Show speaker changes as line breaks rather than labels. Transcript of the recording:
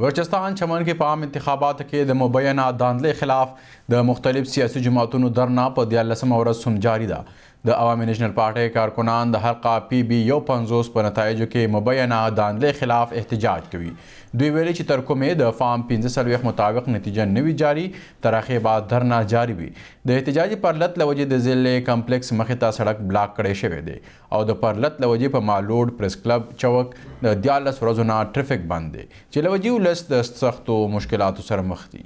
بلوچستان چمن کې په عام انتخاباتو کې د مبینه داندلې خلاف د مختلف سیاسي جماعتونو درنه په 13 ورځ سم جاری ده د عوامي نېشنل پارټۍ کارکنان د حلقه پی بی یو پنځوس په نتایجو کې مبینه دانلې خلاف احتجاج کوي دوی ویلي چې تر کومې د فام 15 مطابق نتیجه نوي جاری تر اخې بعد درنه جاری وي د احتجاجي پرلط لوجې د ضلع کمپلیکس مخې ته سړک بلاک کړی شوی دی او د پرلط لوجې په مالوډ پریس کلب چوک د 14 ورځو نه ټریفیک بند دی چې لوجې ولس د سختو مشکلاتو سره مخ دي